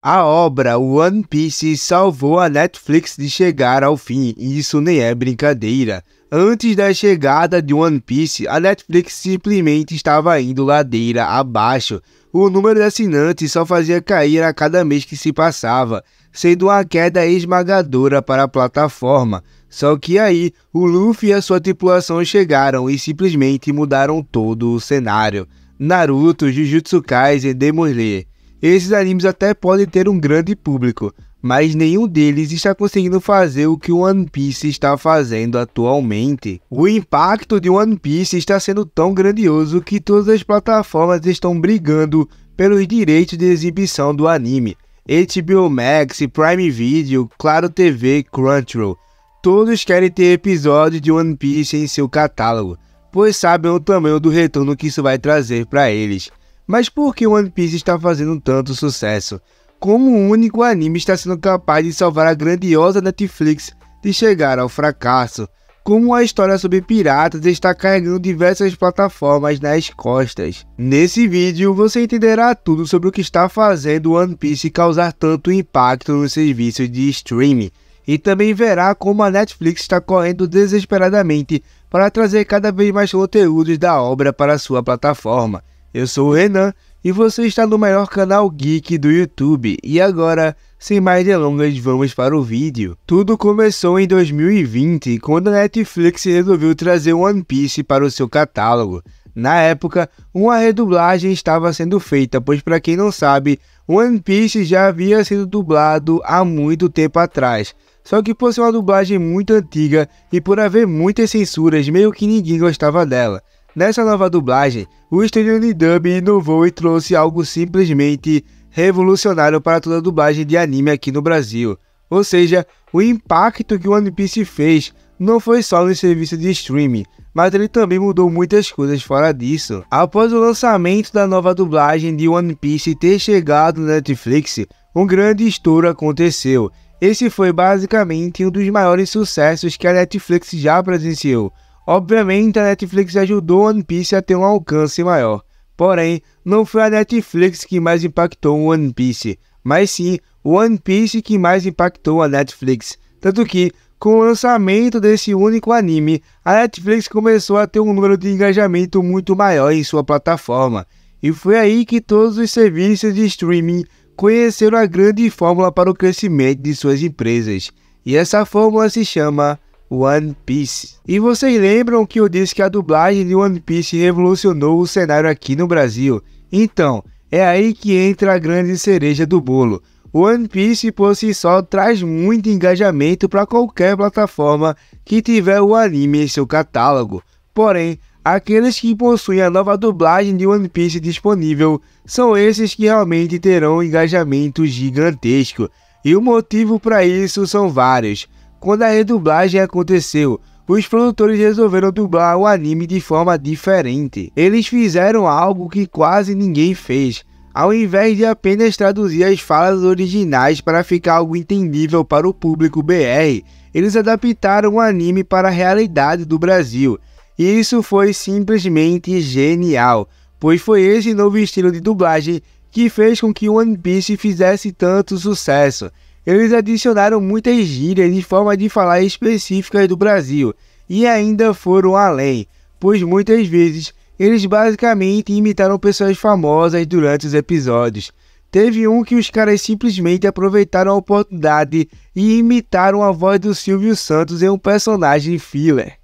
A obra One Piece salvou a Netflix de chegar ao fim, e isso nem é brincadeira. Antes da chegada de One Piece, a Netflix simplesmente estava indo ladeira abaixo. O número de assinantes só fazia cair a cada mês que se passava, sendo uma queda esmagadora para a plataforma. Só que aí, o Luffy e a sua tripulação chegaram e simplesmente mudaram todo o cenário. Naruto, Jujutsu Kaisen, Demon Slayer esses animes até podem ter um grande público, mas nenhum deles está conseguindo fazer o que One Piece está fazendo atualmente. O impacto de One Piece está sendo tão grandioso que todas as plataformas estão brigando pelos direitos de exibição do anime. HBO Max, Prime Video, Claro TV, Crunchyroll. Todos querem ter episódios de One Piece em seu catálogo, pois sabem o tamanho do retorno que isso vai trazer para eles. Mas por que One Piece está fazendo tanto sucesso? Como um único anime está sendo capaz de salvar a grandiosa Netflix de chegar ao fracasso? Como a história sobre piratas está carregando diversas plataformas nas costas? Nesse vídeo você entenderá tudo sobre o que está fazendo One Piece causar tanto impacto no serviço de streaming e também verá como a Netflix está correndo desesperadamente para trazer cada vez mais conteúdos da obra para sua plataforma. Eu sou o Renan e você está no melhor canal geek do YouTube. E agora, sem mais delongas, vamos para o vídeo. Tudo começou em 2020, quando a Netflix resolveu trazer One Piece para o seu catálogo. Na época, uma redublagem estava sendo feita, pois para quem não sabe, One Piece já havia sido dublado há muito tempo atrás. Só que por ser uma dublagem muito antiga e por haver muitas censuras, meio que ninguém gostava dela. Nessa nova dublagem, o estúdio Nidub inovou e trouxe algo simplesmente revolucionário para toda a dublagem de anime aqui no Brasil. Ou seja, o impacto que One Piece fez não foi só no serviço de streaming, mas ele também mudou muitas coisas fora disso. Após o lançamento da nova dublagem de One Piece ter chegado na Netflix, um grande estouro aconteceu. Esse foi basicamente um dos maiores sucessos que a Netflix já presenciou, Obviamente, a Netflix ajudou One Piece a ter um alcance maior. Porém, não foi a Netflix que mais impactou o One Piece, mas sim o One Piece que mais impactou a Netflix. Tanto que, com o lançamento desse único anime, a Netflix começou a ter um número de engajamento muito maior em sua plataforma. E foi aí que todos os serviços de streaming conheceram a grande fórmula para o crescimento de suas empresas. E essa fórmula se chama One Piece. E vocês lembram que eu disse que a dublagem de One Piece revolucionou o cenário aqui no Brasil? Então, é aí que entra a grande cereja do bolo. One Piece por si só traz muito engajamento para qualquer plataforma que tiver o anime em seu catálogo. Porém, aqueles que possuem a nova dublagem de One Piece disponível são esses que realmente terão um engajamento gigantesco. E o motivo para isso são vários. Quando a redublagem aconteceu, os produtores resolveram dublar o anime de forma diferente. Eles fizeram algo que quase ninguém fez. Ao invés de apenas traduzir as falas originais para ficar algo entendível para o público BR, eles adaptaram o anime para a realidade do Brasil. E isso foi simplesmente genial, pois foi esse novo estilo de dublagem que fez com que One Piece fizesse tanto sucesso. Eles adicionaram muitas gírias e formas de falar específicas do Brasil, e ainda foram além, pois muitas vezes eles basicamente imitaram pessoas famosas durante os episódios. Teve um que os caras simplesmente aproveitaram a oportunidade e imitaram a voz do Silvio Santos em um personagem filler.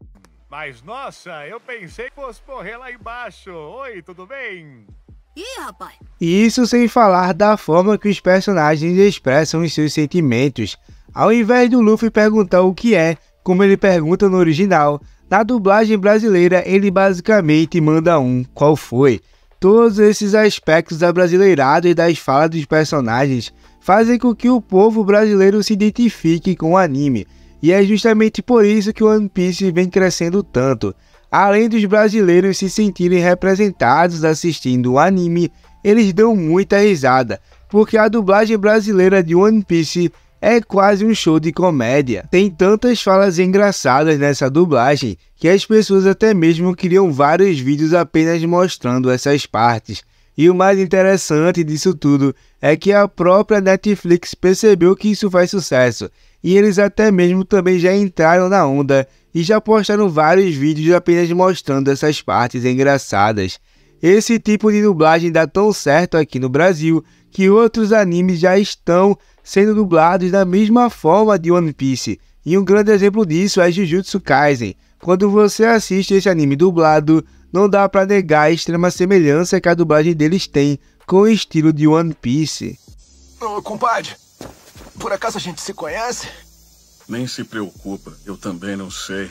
Mas nossa, eu pensei que fosse morrer lá embaixo. Oi, tudo bem? Ih, rapaz! Isso sem falar da forma que os personagens expressam os seus sentimentos. Ao invés do Luffy perguntar o que é, como ele pergunta no original, na dublagem brasileira ele basicamente manda um qual foi. Todos esses aspectos da brasileirada e das falas dos personagens fazem com que o povo brasileiro se identifique com o anime, e é justamente por isso que o One Piece vem crescendo tanto. Além dos brasileiros se sentirem representados assistindo o anime, eles dão muita risada, porque a dublagem brasileira de One Piece é quase um show de comédia. Tem tantas falas engraçadas nessa dublagem que as pessoas até mesmo criam vários vídeos apenas mostrando essas partes. E o mais interessante disso tudo é que a própria Netflix percebeu que isso faz sucesso e eles até mesmo também já entraram na onda e já postaram vários vídeos apenas mostrando essas partes engraçadas. Esse tipo de dublagem dá tão certo aqui no Brasil que outros animes já estão sendo dublados da mesma forma de One Piece. E um grande exemplo disso é Jujutsu Kaisen. Quando você assiste esse anime dublado, não dá para negar a extrema semelhança que a dublagem deles tem com o estilo de One Piece. Ô, compadre, por acaso a gente se conhece? Nem se preocupa, eu também não sei.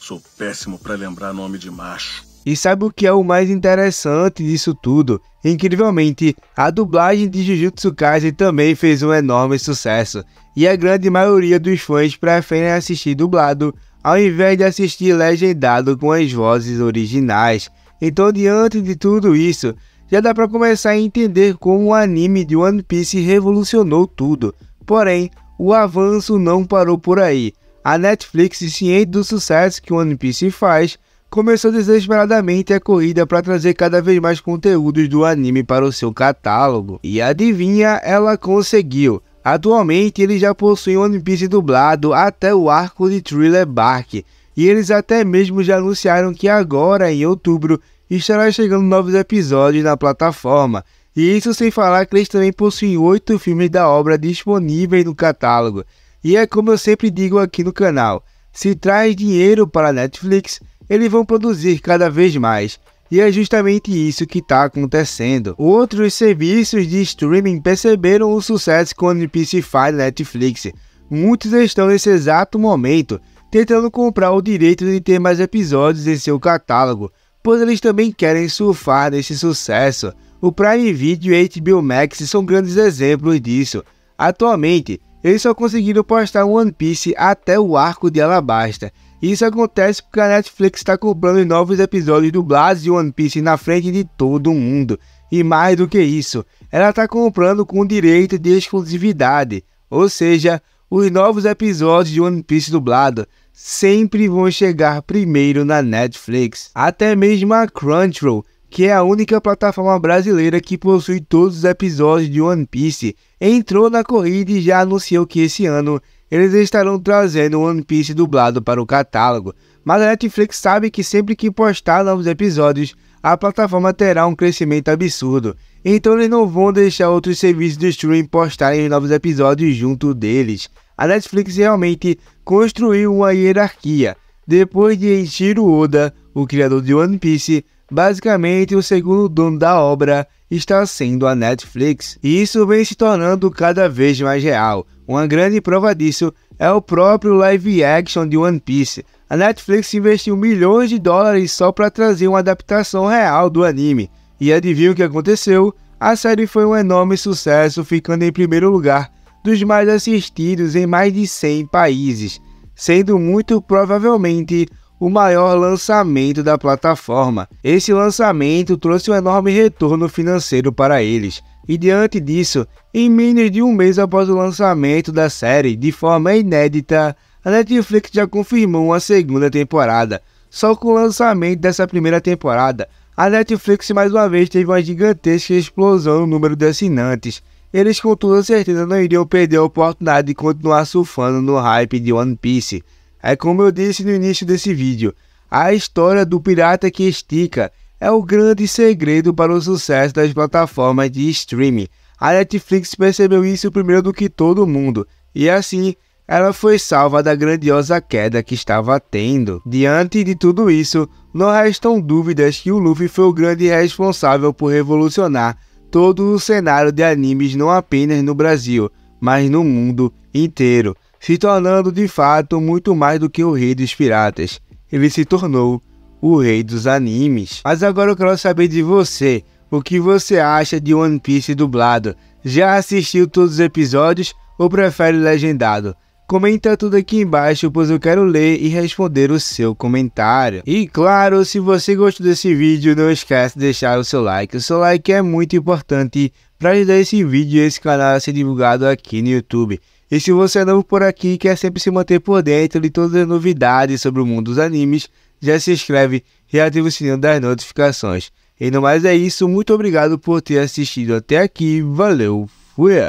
Sou péssimo para lembrar nome de macho. E sabe o que é o mais interessante disso tudo? Incrivelmente, a dublagem de Jujutsu Kaisen também fez um enorme sucesso, e a grande maioria dos fãs preferem assistir dublado ao invés de assistir legendado com as vozes originais. Então, diante de tudo isso, já dá para começar a entender como o anime de One Piece revolucionou tudo, Porém, o avanço não parou por aí. A Netflix, ciente do sucesso que One Piece faz, começou desesperadamente a corrida para trazer cada vez mais conteúdos do anime para o seu catálogo. E adivinha, ela conseguiu. Atualmente, eles já possuem One Piece dublado até o arco de Thriller Bark, e eles até mesmo já anunciaram que agora, em outubro, estará chegando novos episódios na plataforma. E isso sem falar que eles também possuem oito filmes da obra disponíveis no catálogo. E é como eu sempre digo aqui no canal, se traz dinheiro para a Netflix, eles vão produzir cada vez mais. E é justamente isso que está acontecendo. Outros serviços de streaming perceberam o sucesso quando Piece Fire. Netflix. Muitos estão nesse exato momento tentando comprar o direito de ter mais episódios em seu catálogo, pois eles também querem surfar nesse sucesso. O Prime Video e HBO Max são grandes exemplos disso. Atualmente, eles só conseguiram postar One Piece até o arco de Alabasta. Isso acontece porque a Netflix está comprando novos episódios dublados de One Piece na frente de todo mundo. E mais do que isso, ela está comprando com direito de exclusividade, ou seja, os novos episódios de One Piece dublado sempre vão chegar primeiro na Netflix. Até mesmo a Crunchyroll que é a única plataforma brasileira que possui todos os episódios de One Piece, entrou na corrida e já anunciou que esse ano eles estarão trazendo One Piece dublado para o catálogo. Mas a Netflix sabe que sempre que postar novos episódios, a plataforma terá um crescimento absurdo, então eles não vão deixar outros serviços de streaming postarem novos episódios junto deles. A Netflix realmente construiu uma hierarquia. Depois de Enchiru Oda, o criador de One Piece, Basicamente, o segundo dono da obra está sendo a Netflix, e isso vem se tornando cada vez mais real. Uma grande prova disso é o próprio live action de One Piece. A Netflix investiu milhões de dólares só para trazer uma adaptação real do anime. E adivinha o que aconteceu? A série foi um enorme sucesso, ficando em primeiro lugar dos mais assistidos em mais de 100 países, sendo muito provavelmente o maior lançamento da plataforma. Esse lançamento trouxe um enorme retorno financeiro para eles. E diante disso, em menos de um mês após o lançamento da série, de forma inédita, a Netflix já confirmou uma segunda temporada. Só com o lançamento dessa primeira temporada, a Netflix mais uma vez teve uma gigantesca explosão no número de assinantes. Eles com toda certeza não iriam perder a oportunidade de continuar surfando no hype de One Piece, é como eu disse no início desse vídeo, a história do pirata que estica é o grande segredo para o sucesso das plataformas de streaming. A Netflix percebeu isso primeiro do que todo mundo, e assim ela foi salva da grandiosa queda que estava tendo. Diante de tudo isso, não restam dúvidas que o Luffy foi o grande responsável por revolucionar todo o cenário de animes não apenas no Brasil, mas no mundo inteiro se tornando de fato muito mais do que o rei dos piratas. Ele se tornou o rei dos animes. Mas agora eu quero saber de você, o que você acha de One Piece dublado? Já assistiu todos os episódios ou prefere legendado? Comenta tudo aqui embaixo, pois eu quero ler e responder o seu comentário. E claro, se você gostou desse vídeo, não esquece de deixar o seu like. O seu like é muito importante para ajudar esse vídeo e esse canal a ser divulgado aqui no YouTube. E se você é novo por aqui e quer sempre se manter por dentro de todas as novidades sobre o mundo dos animes, já se inscreve e ativa o sininho das notificações. E no mais é isso, muito obrigado por ter assistido até aqui, valeu, fui!